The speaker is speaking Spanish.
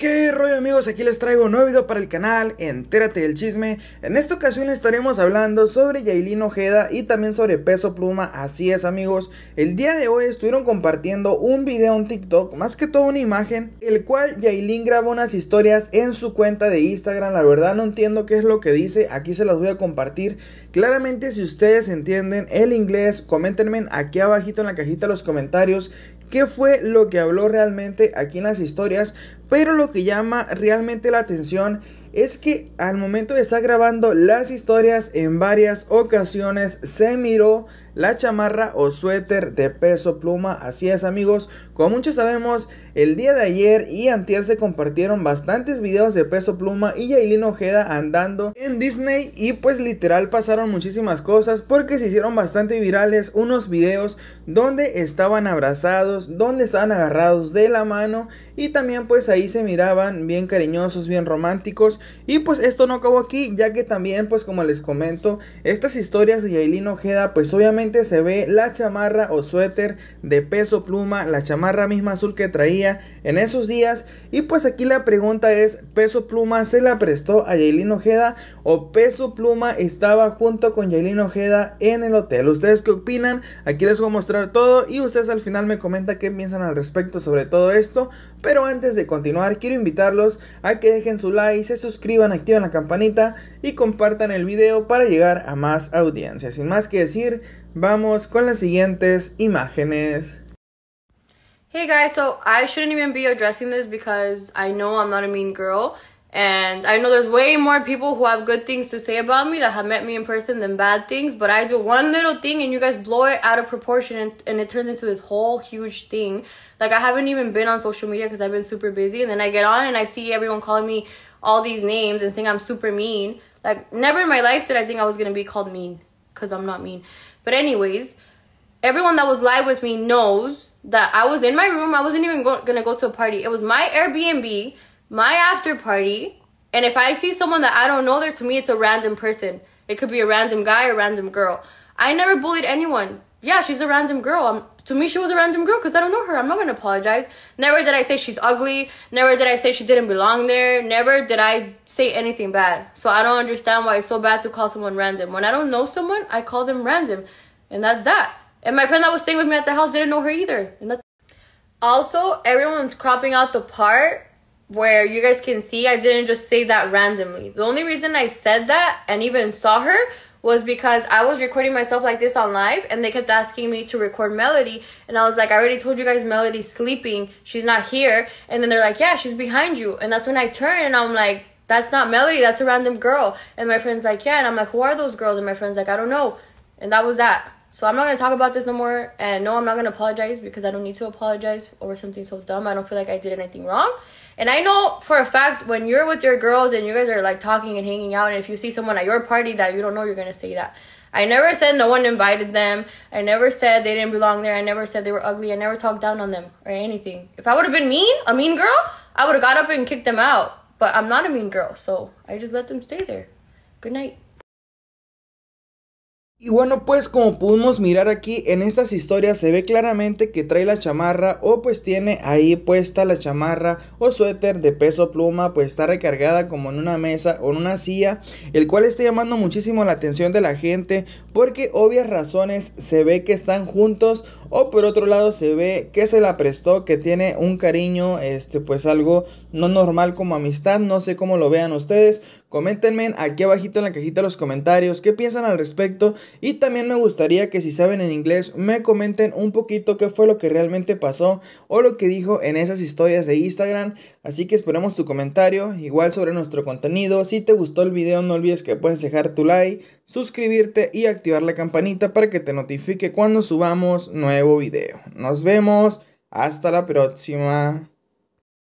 ¿Qué rollo amigos? Aquí les traigo un nuevo video para el canal, entérate del chisme. En esta ocasión estaremos hablando sobre Yailin Ojeda y también sobre Peso Pluma, así es amigos. El día de hoy estuvieron compartiendo un video en TikTok, más que todo una imagen, el cual Yailin grabó unas historias en su cuenta de Instagram. La verdad no entiendo qué es lo que dice, aquí se las voy a compartir. Claramente si ustedes entienden el inglés, coméntenme aquí abajito en la cajita de los comentarios qué fue lo que habló realmente aquí en las historias. Pero lo que llama realmente la atención es que al momento de estar grabando las historias en varias ocasiones se miró la chamarra o suéter de peso pluma. Así es amigos, como muchos sabemos, el día de ayer y antier se compartieron bastantes videos de peso pluma y Yailin Ojeda andando en Disney y pues literal pasaron muchísimas cosas porque se hicieron bastante virales unos videos donde estaban abrazados, donde estaban agarrados de la mano y también pues ahí se miraban bien cariñosos, bien románticos y pues esto no acabó aquí, ya que también pues como les comento, estas historias de Yailin Ojeda pues obviamente se ve la chamarra o suéter de peso pluma, la chamarra misma azul que traía en esos días. Y pues aquí la pregunta es, peso pluma se la prestó a Yailin Ojeda o peso pluma estaba junto con Yailin Ojeda en el hotel. ¿Ustedes qué opinan? Aquí les voy a mostrar todo y ustedes al final me comentan qué piensan al respecto sobre todo esto. Pero antes de continuar, quiero invitarlos a que dejen su like, se suscriban suscriban, activen la campanita y compartan el video para llegar a más Sin más que decir, vamos con las siguientes imágenes. Hey guys, so I shouldn't even be addressing this because I know I'm not a mean girl and I know there's way more people who have good things to say about me that have met me in person than bad things, but I do one little thing and you guys blow it out of proportion and, and it turns into this whole huge thing. Like I haven't even been on social media because I've been super busy and then I get on and I see everyone calling me all these names and saying I'm super mean. Like, never in my life did I think I was gonna be called mean, because I'm not mean. But, anyways, everyone that was live with me knows that I was in my room. I wasn't even go- gonna go to a party. It was my Airbnb, my after party. And if I see someone that I don't know there, to me, it's a random person. It could be a random guy or random girl. I never bullied anyone yeah, she's a random girl. to me, she was a random girl because I don't know her. I'm not gonna apologize. Never did I say she's ugly. Never did I say she didn't belong there. Never did I say anything bad. So I don't understand why it's so bad to call someone random. When I don't know someone, I call them random, and that's that. And my friend that was staying with me at the house didn't know her either, and that's. Also, everyone's cropping out the part where you guys can see I didn't just say that randomly. The only reason I said that and even saw her was because I was recording myself like this on live and they kept asking me to record Melody and I was like I already told you guys Melody's sleeping she's not here and then they're like yeah she's behind you and that's when I turn and I'm like that's not Melody that's a random girl and my friend's like yeah and I'm like who are those girls and my friend's like I don't know and that was that so I'm not gonna talk about this no more. And no, I'm not gonna apologize because I don't need to apologize over something so dumb. I don't feel like I did anything wrong. And I know for a fact when you're with your girls and you guys are like talking and hanging out, and if you see someone at your party that you don't know, you're gonna say that. I never said no one invited them. I never said they didn't belong there. I never said they were ugly. I never talked down on them or anything. If I would have been mean, a mean girl, I would have got up and kicked them out. But I'm not a mean girl, so I just let them stay there. Good night. Y bueno, pues como pudimos mirar aquí en estas historias se ve claramente que trae la chamarra o pues tiene ahí puesta la chamarra o suéter de peso pluma, pues está recargada como en una mesa o en una silla, el cual está llamando muchísimo la atención de la gente porque obvias razones se ve que están juntos o por otro lado se ve que se la prestó, que tiene un cariño, este pues algo no normal como amistad, no sé cómo lo vean ustedes. Coméntenme aquí abajito en la cajita de los comentarios qué piensan al respecto y también me gustaría que si saben en inglés me comenten un poquito qué fue lo que realmente pasó o lo que dijo en esas historias de Instagram. Así que esperemos tu comentario, igual sobre nuestro contenido. Si te gustó el video no olvides que puedes dejar tu like, suscribirte y activar la campanita para que te notifique cuando subamos nuevos nuevo video. Nos vemos. Hasta la próxima.